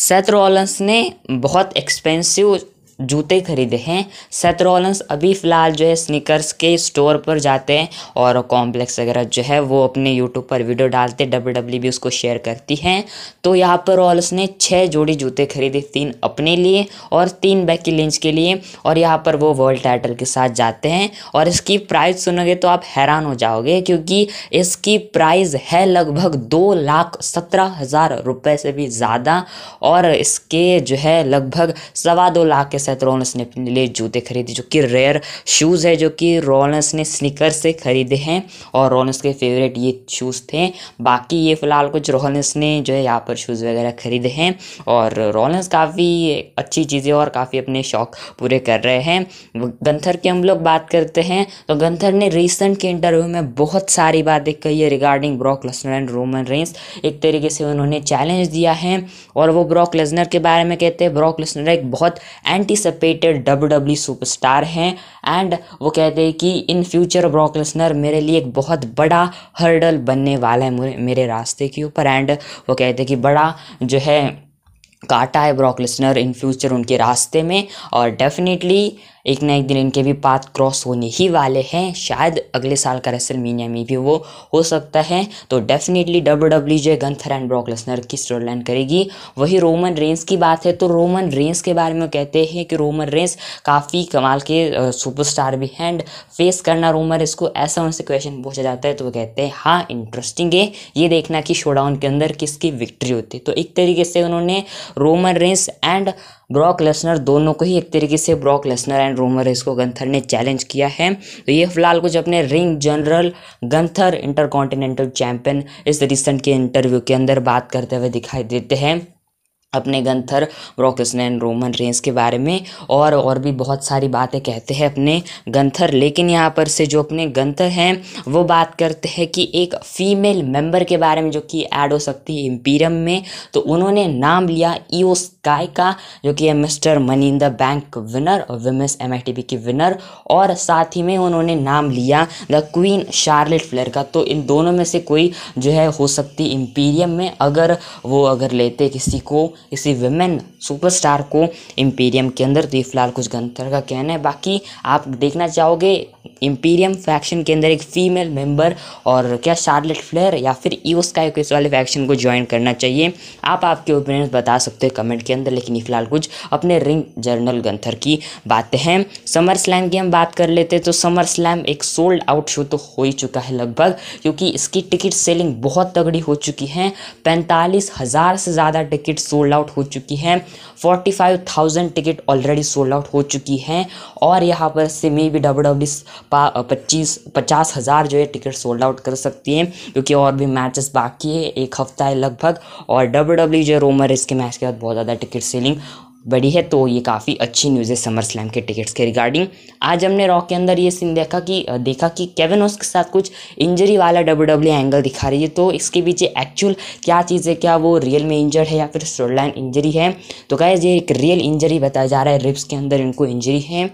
Seth रॉलन्स ने बहुत expensive जूते खरीदे हैं सेथ रॉलन्स अभी फ़िलहाल जो है स्निकर्स के स्टोर पर जाते हैं और कॉम्प्लेक्स वगैरह जो है वो अपने यूट्यूब पर वीडियो डालते डब्ल्यू डब्ल्यू e भी उसको शेयर करती हैं तो यहाँ पर रोल्स ने छः जोड़ी जूते खरीदे तीन अपने लिए और तीन बैकी लिंच के लिए और यहाँ पर वो वर्ल्ड टाइटल के साथ जाते हैं और इसकी प्राइस सुनोगे तो आप हैरान हो जाओगे क्योंकि इसकी प्राइस है लगभग दो लाख सत्रह हज़ार रुपये से भी ज़्यादा और इसके जो है लगभग सवा दो लाख के साथ रॉलस तो ने अपने लिए जूते खरीदे जो कि रेयर शूज़ है जो कि रॉलस ने स्निकर से खरीदे हैं और रॉलस के फेवरेट ये शूज़ थे बाकी ये फ़िलहाल कुछ रॉलस ने जो है यहाँ पर शूज़ वगैरह खरीदे हैं और रॉलस काफ़ी अच्छी चीज़ें और काफ़ी अपने शौक पूरे कर रहे हैं गंथर की हम लोग बात करते हैं तो गंथर ने रिसेंट के इंटरव्यू में बहुत सारी बातें कही है regarding Brock Lesnar and Roman Reigns एक तरीके से उन्होंने चैलेंज दिया है और वो ब्रॉक लेजनर के बारे में कहते हैं ब्रॉक लेसनर एक बहुत anticipated W W superstar हैं एंड वो कहते हैं कि इन फ्यूचर ब्रॉक लेसनर मेरे लिए एक बहुत बड़ा हर्डल बनने वाला है मेरे रास्ते के ऊपर एंड वो कहते हैं कि बड़ा जो है काटा है ब्रॉक लेसनर इन फ्यूचर उनके रास्ते में और डेफिनेटली एक ना एक दिन इनके भी पाथ क्रॉस होने ही वाले हैं शायद अगले साल का रेसल मीनिया में भी वो हो सकता है तो डेफिनेटली डब्ल्यू डब्ल्यू जे गंथर एंड ब्रॉकलेसनर की की लाइन करेगी वही रोमन रेंस की बात है तो रोमन रेंस के बारे में कहते हैं कि रोमन रेंस काफ़ी कमाल के सुपरस्टार भी हैं एंड फेस करना रोमन इसको ऐसा उनसे क्वेश्चन पूछा जाता है तो वो कहते हैं हाँ इंटरेस्टिंग है ये देखना कि शोडाउन के अंदर किसकी विक्ट्री होती है तो एक तरीके से उन्होंने Roman Reigns and Brock Lesnar दोनों को ही एक तरीके से ब्रॉक लेसनर एंड रोमर इसको गंथर ने चैलेंज किया है तो ये फिलहाल कुछ अपने ring general Gunther intercontinental champion इस रिसेंट के इंटरव्यू के अंदर बात करते हुए दिखाई देते हैं अपने गंथर एंड रोमन रेंस के बारे में और और भी बहुत सारी बातें कहते हैं अपने गंथर लेकिन यहाँ पर से जो अपने गंथर हैं वो बात करते हैं कि एक फीमेल मेंबर के बारे में जो कि ऐड हो सकती है इम्पीरियम में तो उन्होंने नाम लिया ईओ स्काय का जो कि है mister money in the bank winner और विमेंस एम की विनर और साथ ही में उन्होंने नाम लिया द क्वीन शार्लेट फ्लेयर का तो इन दोनों में से कोई जो है हो सकती इम्पीरियम में अगर वो अगर लेते किसी को इसी वेमेन सुपरस्टार को इम्पीरियम के अंदर तो ये फिलहाल कुछ गंतर का कहना है बाकी आप देखना चाहोगे इम्पीरियम फैक्शन के अंदर एक फीमेल मेंबर और क्या शार्लेट फ्लेयर या फिर ईओ स्काई इस वाले फैक्शन को ज्वाइन करना चाहिए आप आपके ओपिनियन बता सकते हो कमेंट के अंदर लेकिन फिलहाल कुछ अपने रिंग जर्नल गंथर की बातें हैं समर स्लैम की हम बात कर लेते हैं तो समर स्लैम एक सोल्ड आउट शो तो हो ही चुका है लगभग क्योंकि इसकी टिकट सेलिंग बहुत तगड़ी हो चुकी है पैंतालीस हज़ार से ज़्यादा टिकट सोल्ड सोल्ड आउट हो चुकी है forty five thousand ticket already sold out हो चुकी हैं और यहाँ पर से मे भी डब्ल्यू डब्ल्यू पच्चीस पचास हज़ार जो है टिकट सोल्ड आउट कर सकती है क्योंकि और भी मैचेस बाकी है एक हफ्ता है लगभग और डब्ल्यू डब्ल्यू जो रोमर इसके मैच के बाद बहुत ज़्यादा टिकट सेलिंग बड़ी है तो ये काफ़ी अच्छी न्यूज़ है समर स्लैम के टिकट्स के रिगार्डिंग आज हमने रॉक के अंदर ये सीन देखा कि देखा कि केविन ओस के साथ कुछ इंजरी वाला डब्ल्यू डब्ल्यू एंगल दिखा रही है तो इसके पीछे एक्चुअल क्या चीज़ है क्या वो रियल में इंजर्ड है या फिर स्टोर लाइन इंजरी है तो क्या ये एक रियल इंजरी बताया जा रहा है रिप्स के अंदर इनको इंजरी है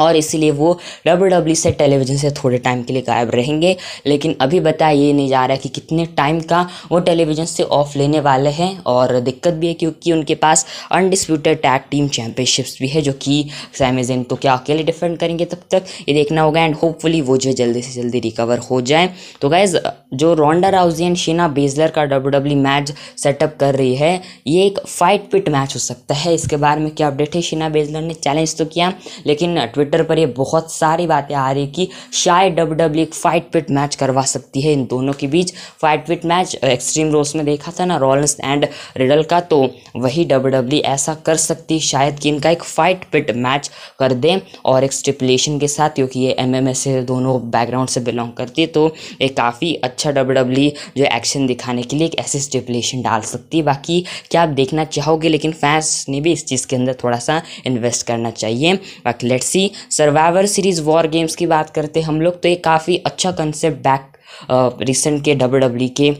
और इसीलिए वो डब्ल्यू डब्ल्यू e से टेलीविज़न से थोड़े टाइम के लिए गायब रहेंगे लेकिन अभी बताया ये नहीं जा रहा है कि कितने टाइम का वो टेलीविज़न से ऑफ लेने वाले हैं और दिक्कत भी है क्योंकि उनके पास अनडिस्प्यूटेड टैग टीम चैम्पियनशिप्स भी है जो कि सैमेजिन तो क्या अकेले डिफेंड करेंगे तब तक ये देखना होगा एंड होपफुली वो जो जल्दी से जल्दी रिकवर हो जाए तो गैज़ जो Ronda Rousey and Shayna Baszler का डब्ल्यू डब्ल्यू मैच सेटअप कर रही है ये एक फाइट पिट मैच हो सकता है इसके बारे में क्या अपडेट है शीना बेजलर ने चैलेंज तो किया लेकिन ट्विटर पर ये बहुत सारी बातें आ रही कि शायद डब्ल्यू डब्ल्यू e एक फाइट पिट मैच करवा सकती है इन दोनों के बीच fight pit match extreme rules में देखा था ना रॉलिंस एंड रिडल का तो वही डब्ल्यू डब्ल्यू e ऐसा कर सकती शायद कि इनका एक फाइट पिट मैच कर दें और एक स्टिपुलेशन के साथ क्योंकि ये एम एम से दोनों बैकग्राउंड से बिलोंग करती है तो ये काफ़ी अच्छा डब्ल्यू डब्ल्यू e जो एक्शन दिखाने के लिए एक ऐसी स्टिपुलेशन डाल सकती है बाकी क्या आप देखना चाहोगे लेकिन फैंस ने भी इस चीज़ के अंदर थोड़ा सा इन्वेस्ट करना चाहिए बाकी let's see Survivor Series war games की बात करते हम लोग तो ये काफ़ी अच्छा कंसेप्ट बैक रिसेंट के डब्ल्यू डब्ल्यू e के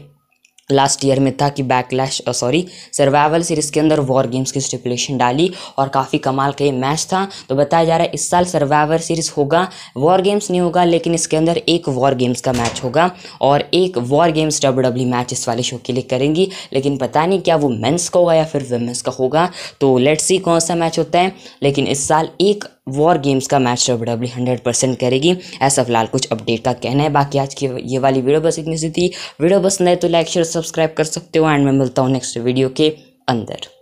लास्ट ईयर में था कि बैकलैश सॉरी सर्वाइवल सीरीज़ के अंदर वॉर गेम्स की स्टिपुलेशन डाली और काफ़ी कमाल का ये मैच था तो बताया जा रहा है इस साल सर्वाइवल सीरीज़ होगा वॉर गेम्स नहीं होगा लेकिन इसके अंदर एक वॉर गेम्स का मैच होगा और एक war games W W match इस वाले शो के लिए करेंगी लेकिन पता नहीं क्या वो मेन्स का होगा या फिर वेमेंस का होगा तो लेट्स सी कौन सा मैच होता है लेकिन इस साल एक वॉर गेम्स का match W W hundred percent करेगी ऐसा फिलहाल कुछ अपडेट का कहना है बाकी आज की ये वाली वीडियो बस इतनी सी थी वीडियो पसंद आए तो लाइक शेयर सब्सक्राइब कर सकते हो एंड मैं मिलता हूँ नेक्स्ट वीडियो के अंदर